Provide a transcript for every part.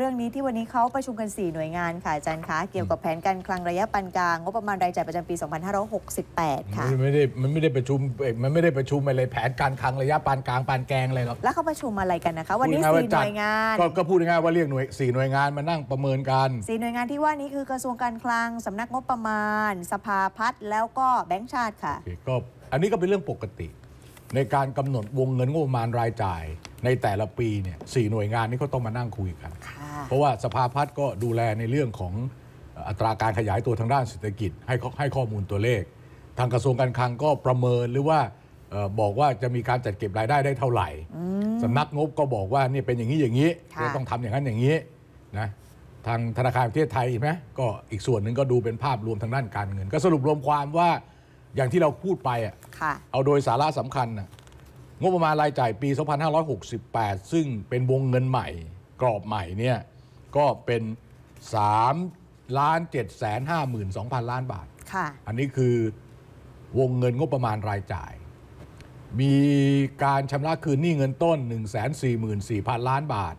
เรื่องนี้ที่วันนี้เขาประชุมกัน4 หน่วยงานค่ะอาจารย์คะเกี่ยวกับแผนการคลังระยะปานกลางงบประมาณรายจ่ายประจำปี 2568 ค่ะไม่ได้มันไม่ได้ประชุมมันไม่ได้ประชุมอะไรแผนการคลังระยะปานกลางปานแกงอะไรหรอกแล้วเขาประชุมอะไรกันนะคะวันนี้สี่หน่วยงานก็พูดง่ายว่าเรียกหน่วยสี่หน่วยงานมานั่งประเมินกันสี่หน่วยงานที่ว่านี้คือกระทรวงการคลังสำนักงบประมาณ สภาพัฒน์แล้วก็แบงก์ชาติค่ะก็อันนี้ก็เป็นเรื่องปกติ ในการกำหนดวงเงินงบประมาณรายจ่ายในแต่ละปีเนี่ยสี่หน่วยงานนี้ขาต้องมานั่งคุยกัน เพราะว่าสภาพัฒน์ก็ดูแลในเรื่องของอัตราการขยายตัวทางด้านเศรษฐกิจให้ให้ข้อมูลตัวเลข ทางกระทรวงการคลังก็ประเมินหรือว่าบอกว่าจะมีการจัดเก็บรายได้ได้เท่าไหร่สำนักงบก็บอกว่านี่เป็นอย่างนี้ อย่างนี้ราต้องทำอย่างนั้นอย่างนี้นะทางธนาคารประเทศไทยไหมก็อีกส่วนหนึ่งก็ดูเป็นภาพรวมทางด้านการเงิน ก็สรุปรวมความว่าอย่างที่เราพูดไปอ่ะเอาโดยสาระสำคัญงบประมาณรายจ่ายปี 2568 ซึ่งเป็นวงเงินใหม่กรอบใหม่เนี่ยก็เป็น3ล้าน7 5 2 0 0 0 ล้านบาท อันนี้คือวงเงินงบประมาณรายจ่าย มีการชำระคืนหนี้เงินต้น 144,000 ล้านบาท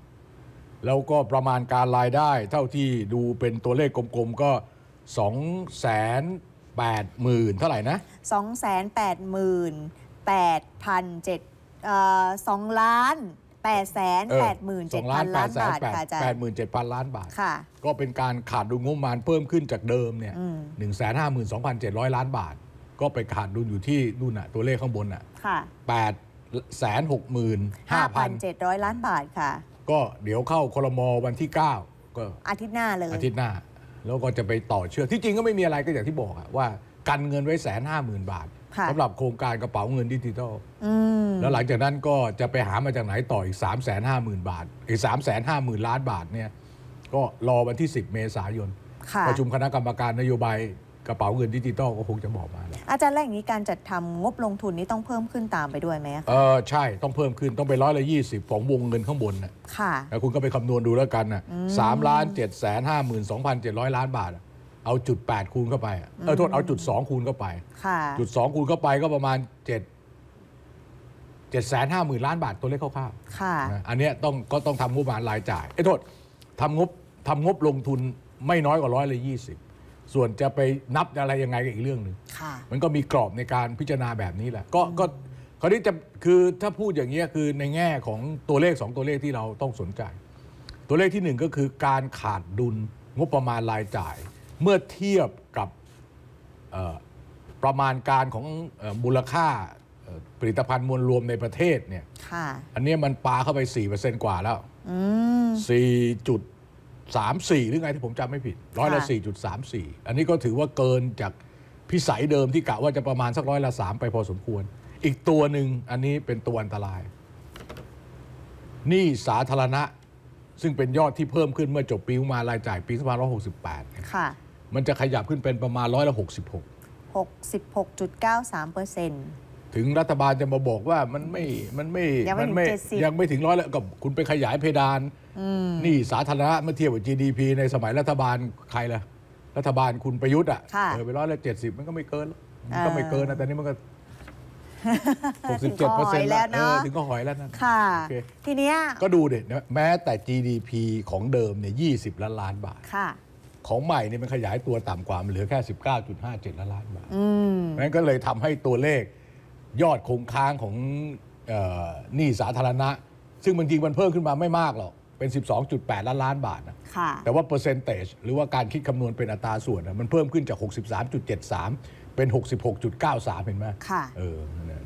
แล้วก็ประมาณการรายได้เท่าที่ดูเป็นตัวเลขกลมๆก็ 2 8 0 0 0 0 เท่าไหร่นะ2 8 0 0 0 0 8,700สองล้าน8็ด0 0 0ล้านบาทค่ะอาจารย์็ด0 0 0 ล้านบาท ก็เป็นการขาดดุลงบประมาณเพิ่มขึ้นจากเดิมเนี่ย็ดร้อยล้านบาท ก็ไปขาดดุลอยู่ที่นู่นน่ะตัวเลขข้างบนน่ะแปดแสนหกหมื่นห้าพันเจ็ดร้อยล้านบาทค่ะ ก็เดี๋ยวเข้าคลมวันที่เก้าก็อาทิตย์หน้าเลยอาทิตย์หน้าแล้วก็จะไปต่อเชื่อที่จริงก็ไม่มีอะไรก็อย่างที่บอกอะว่ากันเงินไว้แสนห้าหมื่นบาทสำหรับโครงการกระเป๋าเงินดิจิทัลแล้วหลังจากนั้นก็จะไปหามาจากไหนต่ออีก 3 5 0 0 0นบาทอีก 3 5 0 0 0 0ล้านบาทเนี่ยก็รอวันที่ 10 เมษายน ประชุมคณะกรรมการนโยบายกระเป๋าเงินดิจิตอลก็คงจะบอกมาแล้วอาจารย์แล้วอย่างนี้การจัดทำงบลงทุนนี้ต้องเพิ่มขึ้นตามไปด้วยไหมเออใช่ต้องเพิ่มขึ้นต้องไปร้อยละยี่สิบของวงเงินข้างบนนะค่ะแล้วคุณก็ไปคำนวณดูแล้วกันนะสามล้านเจ็ดแสนห้าหมื่นสองพันเจ็ดร้อยล้านบาทเอาจุดแปดคูณเข้าไป เออโทษเอาจุดสองคูณเข้าไปค่ะจุดสองคูณเข้าไปก็ประมาณเเจจ็ด็ดแสนห้าหมื่นล้านบาทตัวเลขคร่าวค่ะๆะอันเนี้ยต้องก็ต้องทำงบประมาณรายจ่ายไอ้โทษทำงบทำงบลงทุนไม่น้อยกว่าร้อยละยี่สิบส่วนจะไปนับอะไรยังไงก็อีกเรื่องหนึ่งค่ะ มันก็มีกรอบในการพิจารณาแบบนี้แหละ ก็ก็คราวนี้จะ คือถ้าพูดอย่างนี้ยคือในแง่ของตัวเลขสองตัวเลขที่เราต้องสนใจ ตัวเลขที่หนึ่งก็คือการขาดดุลงบประมาณรายจ่ายเมื่อเทียบกับประมาณการของมูลค่าผลิตภัณฑ์มวลรวมในประเทศเนี่ยอันนี้มันปาเข้าไป 4%กว่าแล้ว4.34 หรือไงที่ผมจำไม่ผิด ร้อยละ 4.34 อันนี้ก็ถือว่าเกินจากพิสัยเดิมที่กะว่าจะประมาณสักร้อยละ 3 ไปพอสมควร อีกตัวหนึ่งอันนี้เป็นตัวอันตราย นี่สาธารณะซึ่งเป็นยอดที่เพิ่มขึ้นเมื่อจบปีงบมารายจ่ายปี2568มันจะขยับขึ้นเป็นประมาณร้อยละหหหกกกสสิิบบหกจุดเก้าาสมเปอร์เซ็นต์ถึงรัฐบาลจะมาบอกว่ามันไม่มันไม่ยังไม่ถึงเจ็ดสิบยังไม่ถึงร้อยละก็คุณไปขยายเพดานนี่สาธารณะเมื่อเทียบกับ GDP ในสมัยรัฐบาลใครล่ะรัฐบาลคุณประยุทธ์อ่ะเออไปร้อยละเจ็ดสิบมันก็ไม่เกิน มันก็ไม่เกินนะแต่นี่มันก็หกสิบเจ็ดเปอร์เซ็นต์แล้วเอถึงก็หอยแล้วนะค่ะทีเนี้ยก็ดูเด็ดแม้แต่ GDP ของเดิมเนี่ยยี่สิบล้านล้านบาทค่ะของใหม่นี่มันขยายตัวต่ำกว่ามันเหลือแค่ 19.57 ล้านล้านบาทนั้นก็เลยทำให้ตัวเลขยอดคงค้างของหนี้สาธารณะ ซึ่งบางทีมันเพิ่มขึ้นมาไม่มากหรอกเป็น 12.8 ล้านล้านบาทนะแต่ว่าเปอร์เซนเตจหรือว่าการคิดคำนวณเป็นอัตราส่วนมันเพิ่มขึ้นจาก 63.73 เป็น 66.93 เห็นไหมเออ